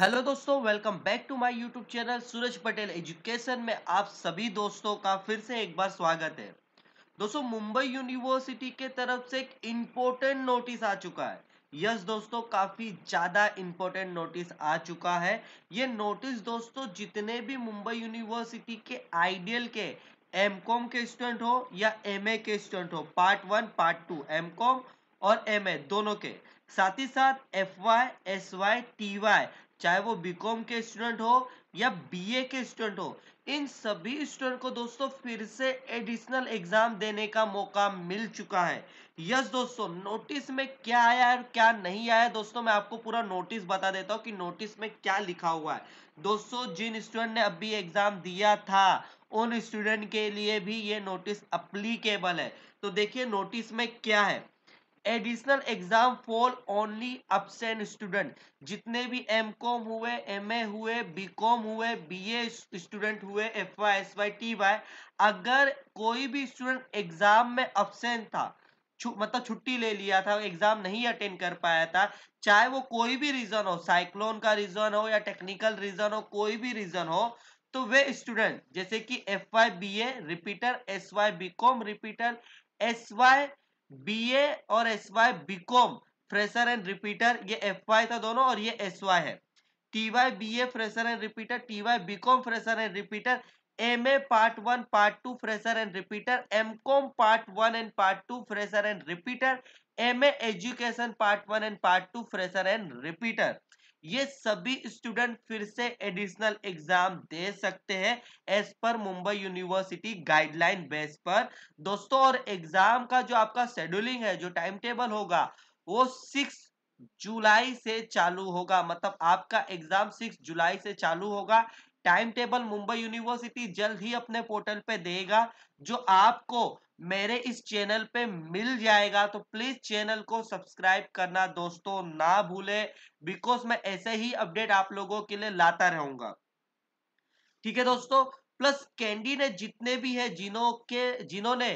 hello दोस्तों welcome back to my YouTube channel Suraj Patel education में आप सभी दोस्तों का फिर से एक बार स्वागत है दोस्तों मुंबई यूनिवर्सिटी के तरफ से एक इम्पोर्टेंट नोटिस आ चुका है यस दोस्तों काफी ज्यादा इम्पोर्टेंट नोटिस आ चुका है ये नोटिस दोस्तों जितने भी मुंबई यूनिवर्सिटी के आइडियल के एम कॉम के स्टूडेंट हो या एम ए के स्टूडेंट हो part one part two M com और एम ए दोनों के साथ ही साथ F Y S Y T Y चाहे वो बीकॉम के स्टूडेंट हो या बीए के स्टूडेंट हो इन सभी स्टूडेंट को दोस्तों फिर से एडिशनल एग्जाम देने का मौका मिल चुका है यस दोस्तों नोटिस में क्या आया है और क्या नहीं आया दोस्तों मैं आपको पूरा नोटिस बता देता हूँ कि नोटिस में क्या लिखा हुआ है दोस्तों जिन स्टूडेंट ने अभी एग्जाम दिया था उन स्टूडेंट के लिए भी ये नोटिस अप्लीकेबल है तो देखिए नोटिस में क्या है additional exam for only absent student जितने भी एम कॉम हुए एम ए हुए बी कॉम हुए बी ए स्टूडेंट हुए F Y S Y T Y अगर कोई भी स्टूडेंट एग्जाम में अपसेंट था छु, मतलब छुट्टी ले लिया था एग्जाम नहीं अटेंड कर पाया था चाहे वो कोई भी रीजन हो साइक्लोन का रीजन हो या टेक्निकल रीजन हो कोई भी रीजन हो तो वे स्टूडेंट जैसे कि F Y B A repeater S Y B com repeater S Y B A और S Y B com fresher and repeater ये एफ वाई था दोनों और ये एस वाई है T Y B A fresher and repeater T Y B com fresher and repeater M A part one part two fresher and repeater M com part one and part two fresher and repeater M A education part one and part two fresher and repeater ये सभी student फिर से additional exam दे सकते हैं as per Mumbai university guideline base पर दोस्तों और exam का जो आपका शेड्यूलिंग है जो टाइम टेबल होगा वो सिक्स जुलाई से चालू होगा मतलब आपका एग्जाम सिक्स जुलाई से चालू होगा टाइम टेबल मुंबई यूनिवर्सिटी जल्द ही अपने पोर्टल पे देगा जो आपको मेरे इस चैनल पे मिल जाएगा तो प्लीज चैनल को सब्सक्राइब करना दोस्तों ना भूले बिकॉज मैं ऐसे ही अपडेट आप लोगों के लिए लाता रहूंगा ठीक है दोस्तों प्लस कैंडी ने जितने भी है जिनों के जिन्होंने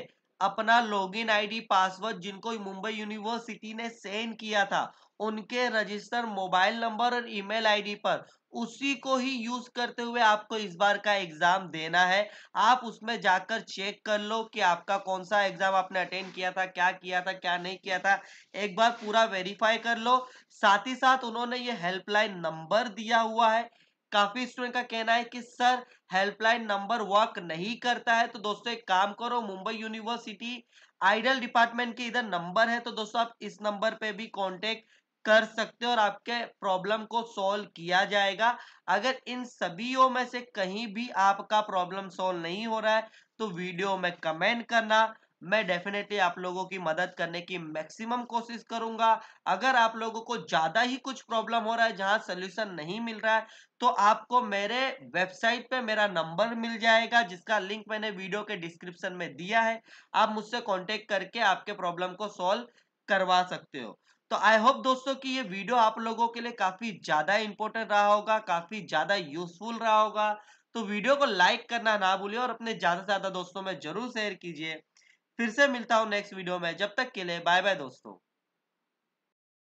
अपना लॉगिन आईडी पासवर्ड जिनको मुंबई यूनिवर्सिटी ने सेंड किया था उनके रजिस्टर मोबाइल नंबर और ईमेल आईडी पर उसी को ही यूज करते हुए आपको इस बार का एग्जाम देना है आप उसमें जाकर चेक कर लो कि आपका कौन सा एग्जाम आपने अटेंड किया था क्या किया था क्या नहीं किया था एक बार पूरा वेरीफाई कर लो साथ ही साथ उन्होंने ये हेल्पलाइन नंबर दिया हुआ है काफी स्टूडेंट का कहना है कि सर हेल्पलाइन नंबर वर्क नहीं करता है तो दोस्तों एक काम करो मुंबई यूनिवर्सिटी आइडल डिपार्टमेंट के इधर नंबर है तो दोस्तों आप इस नंबर पे भी कांटेक्ट कर सकते हो और आपके प्रॉब्लम को सॉल्व किया जाएगा अगर इन सभी में से कहीं भी आपका प्रॉब्लम सॉल्व नहीं हो रहा है तो वीडियो में कमेंट करना मैं डेफिनेटली आप लोगों की मदद करने की मैक्सिमम कोशिश करूंगा अगर आप लोगों को ज़्यादा ही कुछ प्रॉब्लम हो रहा है जहां सोल्यूशन नहीं मिल रहा है तो आपको मेरे वेबसाइट पे मेरा नंबर मिल जाएगा जिसका लिंक मैंने वीडियो के डिस्क्रिप्शन में दिया है आप मुझसे कॉन्टेक्ट करके आपके प्रॉब्लम को सॉल्व करवा सकते हो तो आई होप दोस्तों कि ये वीडियो आप लोगों के लिए काफ़ी ज़्यादा इंपॉर्टेंट रहा होगा काफ़ी ज़्यादा यूजफुल रहा होगा तो वीडियो को लाइक करना ना भूलिए और अपने ज़्यादा से ज़्यादा दोस्तों में जरूर शेयर कीजिए फिर से मिलता हूँ नेक्स्ट वीडियो में जब तक के लिए बाय बाय दोस्तों